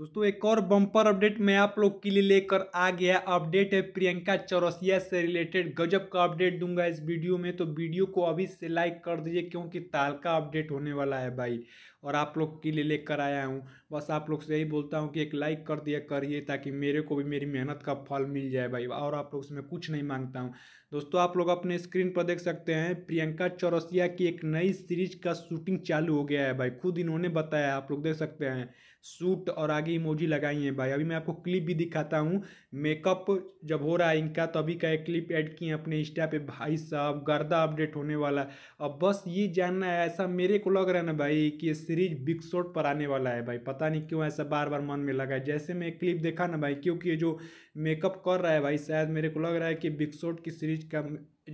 दोस्तों एक और बम्पर अपडेट मैं आप लोग के लिए लेकर आ गया अपडेट है प्रियंका चौरसिया से रिलेटेड गजब का अपडेट दूंगा इस वीडियो में तो वीडियो को अभी से लाइक कर दीजिए क्योंकि ताल का अपडेट होने वाला है भाई और आप लोग के लिए लेकर आया हूँ बस आप लोग से यही बोलता हूँ कि एक लाइक कर दिया करिए ताकि मेरे को भी मेरी मेहनत का फल मिल जाए भाई और आप लोग से मैं कुछ नहीं मांगता हूँ दोस्तों आप लोग अपने स्क्रीन पर देख सकते हैं प्रियंका चौरसिया की एक नई सीरीज का शूटिंग चालू हो गया है भाई खुद इन्होंने बताया आप लोग देख सकते हैं सूट और आगे इमोजी लगाई हैं भाई अभी मैं आपको क्लिप भी दिखाता हूँ मेकअप जब हो रहा है इनका तो अभी का एक क्लिप ऐड किए अपने इंस्टा पे भाई साहब गर्दा अपडेट होने वाला अब बस ये जानना है ऐसा मेरे को लग रहा है ना भाई कि सीरीज बिग शॉट पर आने वाला है भाई पता नहीं क्यों ऐसा बार बार मन में लगा है जैसे मैं क्लिप देखा ना भाई क्योंकि ये जो मेकअप कर रहा है भाई शायद मेरे को लग रहा है कि बिग शॉट की सीरीज का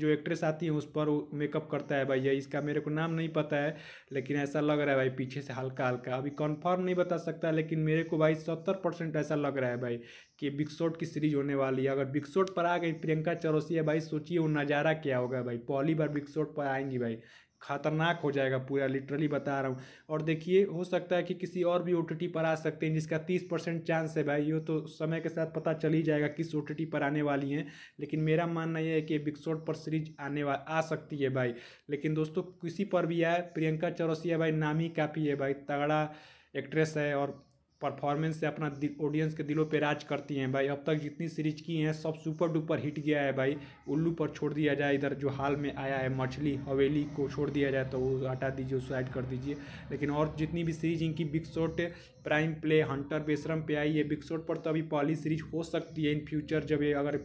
जो एक्ट्रेस आती है उस पर मेकअप करता है भाई ये इसका मेरे को नाम नहीं पता है लेकिन ऐसा लग रहा है भाई पीछे से हल्का हल्का अभी कन्फर्म नहीं बता सकता लेकिन मेरे को भाई सत्तर परसेंट ऐसा लग रहा है भाई कि बिग शॉट की सीरीज होने वाली है अगर बिग शॉट पर आ गई प्रियंका है भाई सोचिए वो नज़ारा क्या होगा भाई पहली बार बिग शॉट पर आएंगी भाई खतरनाक हो जाएगा पूरा लिटरली बता रहा हूँ और देखिए हो सकता है कि किसी और भी ओ पर आ सकते हैं जिसका तीस परसेंट चांस है भाई ये तो समय के साथ पता चल ही जाएगा किस ओ पर आने वाली हैं लेकिन मेरा मानना यह है कि बिग शॉट पर सीरीज आने वा आ सकती है भाई लेकिन दोस्तों किसी पर भी आए प्रियंका चौरसिया भाई नाम ही काफ़ी है भाई तगड़ा एक्ट्रेस है और परफॉर्मेंस से अपना ऑडियंस के दिलों पे राज करती हैं भाई अब तक जितनी सीरीज की हैं सब सुपर डुपर हिट गया है भाई उल्लू पर छोड़ दिया जाए इधर जो हाल में आया है मछली हवेली को छोड़ दिया जाए तो वो हटा दीजिए उसको ऐड कर दीजिए लेकिन और जितनी भी सीरीज इनकी big shot prime play hunter Besharam पे आई है बिग शॉट पर तो अभी पहली सीरीज हो सकती है इन फ्यूचर जब ये अगर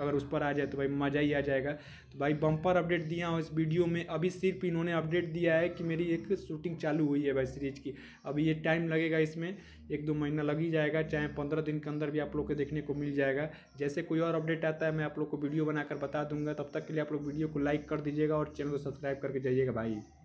अगर उस पर आ जाए तो भाई मज़ा ही आ जाएगा तो भाई बम्पर अपडेट दिया हूँ इस वीडियो में अभी सिर्फ इन्होंने अपडेट दिया है कि मेरी एक शूटिंग चालू हुई है भाई सीरीज़ की अभी ये टाइम लगेगा इसमें एक दो महीना लग ही जाएगा चाहे पंद्रह दिन के अंदर भी आप लोग को देखने को मिल जाएगा जैसे कोई और अपडेट आता है मैं आप लोग को वीडियो बनाकर बता दूंगा तब तक के लिए आप लोग वीडियो को लाइक कर दीजिएगा और चैनल को सब्सक्राइब करके जाइएगा भाई